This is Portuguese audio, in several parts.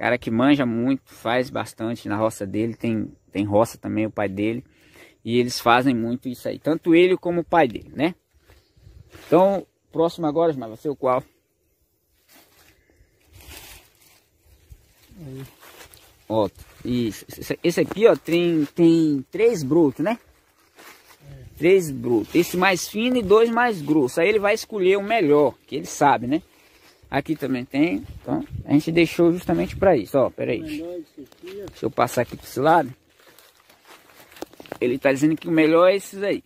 Cara que manja muito, faz bastante na roça dele, tem, tem roça também o pai dele. E eles fazem muito isso aí, tanto ele como o pai dele, né? Então, próximo agora, mas vai ser o qual? Aí. Ó, isso, esse aqui, ó, tem, tem três brutos, né? É. Três brutos. Esse mais fino e dois mais grossos. Aí ele vai escolher o melhor, que ele sabe, né? Aqui também tem. Então, a gente deixou justamente para isso. Ó, peraí. É é deixa eu passar aqui para esse lado. Ele está dizendo que o melhor é esses aí.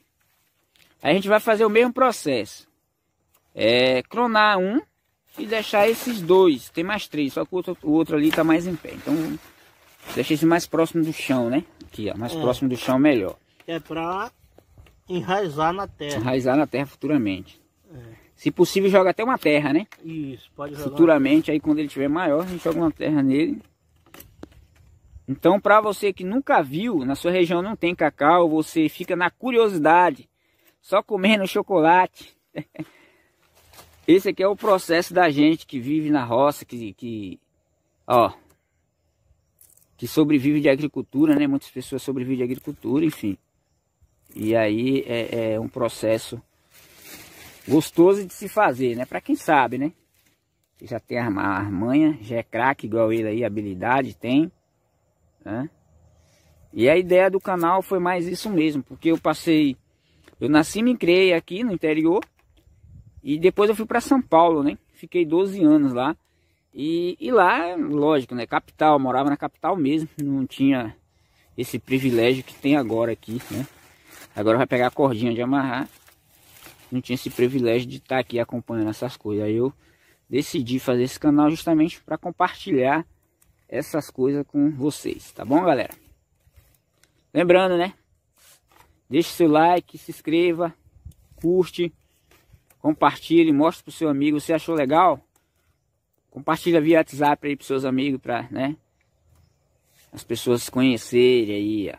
A gente vai fazer o mesmo processo. É clonar um e deixar esses dois. Tem mais três, só que o outro, o outro ali está mais em pé. Então, deixa esse mais próximo do chão, né? Aqui, ó, mais é. próximo do chão melhor. É para enraizar na terra. Enraizar na terra futuramente. Se possível, joga até uma terra, né? Isso, pode jogar. Futuramente, aí quando ele tiver maior, a gente joga uma terra nele. Então, para você que nunca viu, na sua região não tem cacau, você fica na curiosidade, só comendo chocolate. Esse aqui é o processo da gente que vive na roça, que, que ó, que sobrevive de agricultura, né? Muitas pessoas sobrevivem de agricultura, enfim. E aí é, é um processo gostoso de se fazer, né? Para quem sabe, né? já tem manha, já é craque igual ele aí, habilidade tem, né? E a ideia do canal foi mais isso mesmo, porque eu passei, eu nasci e me criei aqui no interior e depois eu fui para São Paulo, né? Fiquei 12 anos lá e, e lá, lógico, né? Capital, morava na capital mesmo, não tinha esse privilégio que tem agora aqui, né? Agora vai pegar a cordinha de amarrar não tinha esse privilégio de estar tá aqui acompanhando essas coisas. Aí eu decidi fazer esse canal justamente para compartilhar essas coisas com vocês, tá bom, galera? Lembrando, né? Deixe seu like, se inscreva, curte, compartilhe, mostre pro seu amigo. Você achou legal? Compartilha via WhatsApp aí pros seus amigos, para né? As pessoas conhecerem aí, ó.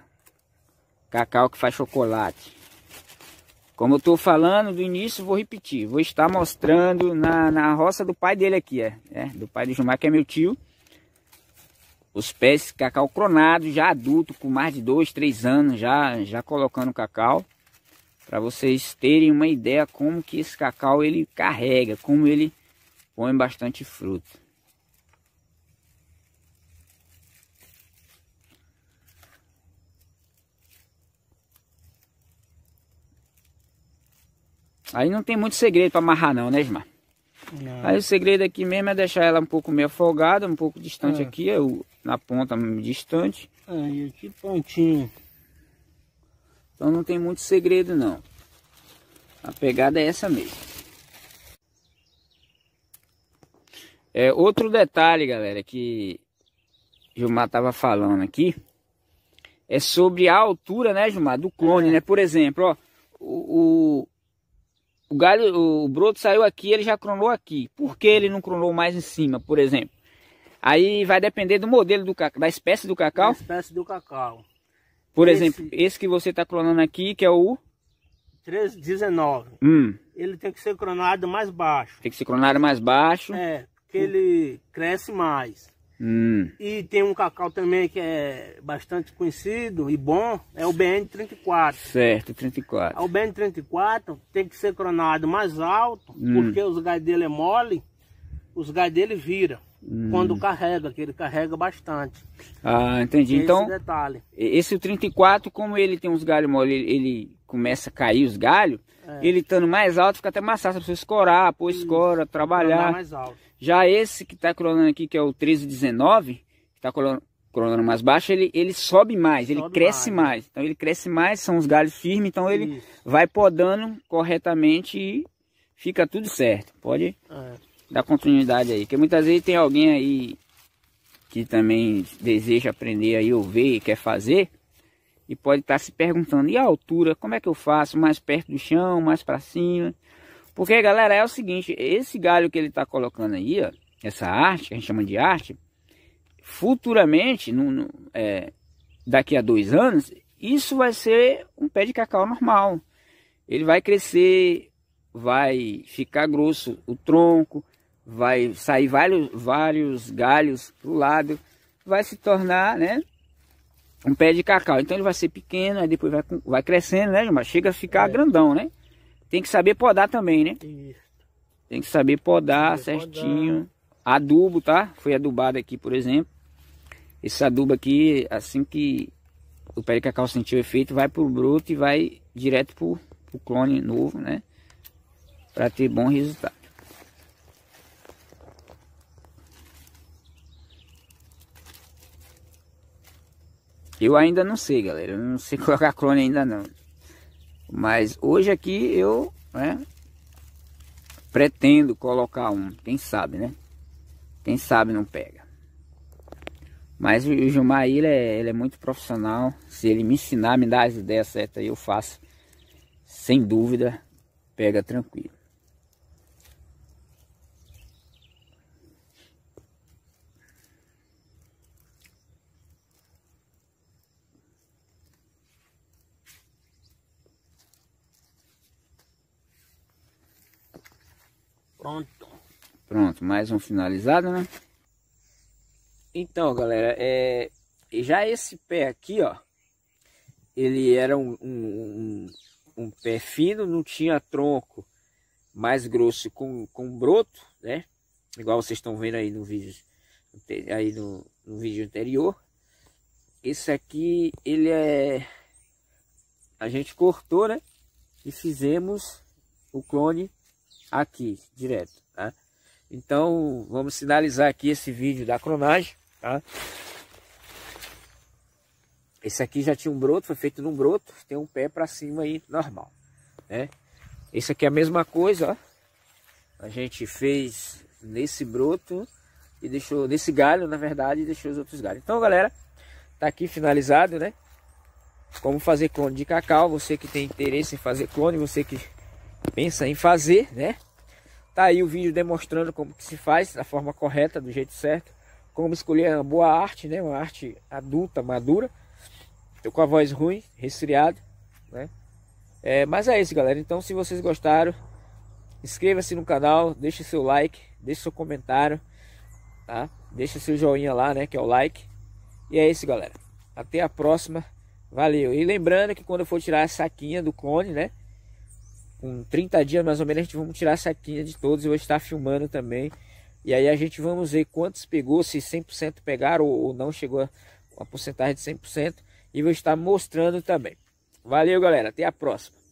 Cacau que faz chocolate. Como eu estou falando do início, vou repetir. Vou estar mostrando na, na roça do pai dele aqui, é, é do pai do Gilmar, que é meu tio. Os pés cacau cronado, já adulto, com mais de dois, três anos, já, já colocando cacau. Para vocês terem uma ideia como que esse cacau ele carrega, como ele põe bastante fruto. Aí não tem muito segredo para amarrar não, né, Ismar? Não. Aí o segredo aqui mesmo é deixar ela um pouco meio folgada, um pouco distante ah. é. aqui, eu, na ponta distante. Aí, que pontinho. Então não tem muito segredo não. A pegada é essa mesmo. É, outro detalhe, galera, que Gilmar tava falando aqui, é sobre a altura, né, Gilmar, do clone, é. né? Por exemplo, ó, o, o o galho, o broto saiu aqui, ele já cronou aqui. Por que ele não cronou mais em cima, por exemplo? Aí vai depender do modelo do cacau, da espécie do cacau. Da espécie do cacau. Por esse, exemplo, esse que você está clonando aqui, que é o 319. Hum. Ele tem que ser cronado mais baixo. Tem que ser cronado mais baixo. É, porque ele cresce mais. Hum. E tem um cacau também que é bastante conhecido e bom, é o BN34. Certo, 34. O BN34 tem que ser cronado mais alto, hum. porque os gás dele é mole, os gás dele vira. Hum. Quando carrega, que ele carrega bastante. Ah, entendi. Esse então, detalhe. esse 34, como ele tem uns galhos mole, ele começa a cair os galhos, é. ele estando mais alto fica até mais fácil para você escorar, pôr escora, trabalhar. Mais alto. Já esse que está clonando aqui, que é o 1319, que está clonando mais baixo, ele, ele sobe mais, ele cresce mais. mais. Então ele cresce mais, são os galhos firmes, então ele Isso. vai podando corretamente e fica tudo certo. Pode... É dar continuidade aí. Porque muitas vezes tem alguém aí que também deseja aprender aí ou ver e quer fazer e pode estar tá se perguntando: e a altura? Como é que eu faço? Mais perto do chão? Mais para cima? Porque, galera, é o seguinte: esse galho que ele está colocando aí, ó, essa arte, que a gente chama de arte, futuramente, no, no é, daqui a dois anos, isso vai ser um pé de cacau normal. Ele vai crescer, vai ficar grosso o tronco, vai sair vários, vários galhos para o lado, vai se tornar né, um pé de cacau. Então ele vai ser pequeno, aí depois vai, vai crescendo, né, mas chega a ficar é. grandão, né? Tem que saber podar também, né? Isso. Tem que saber podar que certinho. Podar. Adubo, tá? Foi adubado aqui, por exemplo. Esse adubo aqui, assim que o pé de cacau sentiu efeito, vai pro broto e vai direto para pro clone novo, né? Para ter bom resultado. Eu ainda não sei, galera. Eu não sei colocar clone ainda não. Mas hoje aqui eu né, pretendo colocar um. Quem sabe, né? Quem sabe não pega. Mas o Gilmar, ele é, ele é muito profissional. Se ele me ensinar, me dar as ideias certas, eu faço. Sem dúvida, pega tranquilo. Pronto. Pronto, mais um finalizado, né? Então, galera, é... já esse pé aqui, ó, ele era um, um, um, um pé fino, não tinha tronco mais grosso com, com broto, né? Igual vocês estão vendo aí no vídeo, aí no, no vídeo anterior. Esse aqui, ele é... A gente cortou, né? E fizemos o clone aqui, direto, tá? Então, vamos finalizar aqui esse vídeo da cronagem, tá? Esse aqui já tinha um broto, foi feito num broto, tem um pé para cima aí, normal, né? Esse aqui é a mesma coisa, ó. A gente fez nesse broto e deixou, nesse galho, na verdade, e deixou os outros galhos. Então, galera, tá aqui finalizado, né? Como fazer clone de cacau, você que tem interesse em fazer clone, você que pensa em fazer, né? Tá aí o vídeo demonstrando como que se faz da forma correta, do jeito certo, como escolher uma boa arte, né? Uma arte adulta, madura. Tô com a voz ruim, resfriado, né? É, mas é isso, galera. Então, se vocês gostaram, inscreva-se no canal, deixe seu like, deixe seu comentário, tá? Deixa seu joinha lá, né? Que é o like. E é isso, galera. Até a próxima. Valeu. E lembrando que quando eu for tirar a saquinha do clone, né? com 30 dias mais ou menos, a gente vamos tirar essa saquinha de todos. Eu vou estar filmando também. E aí a gente vamos ver quantos pegou, se 100% pegaram ou, ou não chegou a uma porcentagem de 100%. E vou estar mostrando também. Valeu, galera. Até a próxima.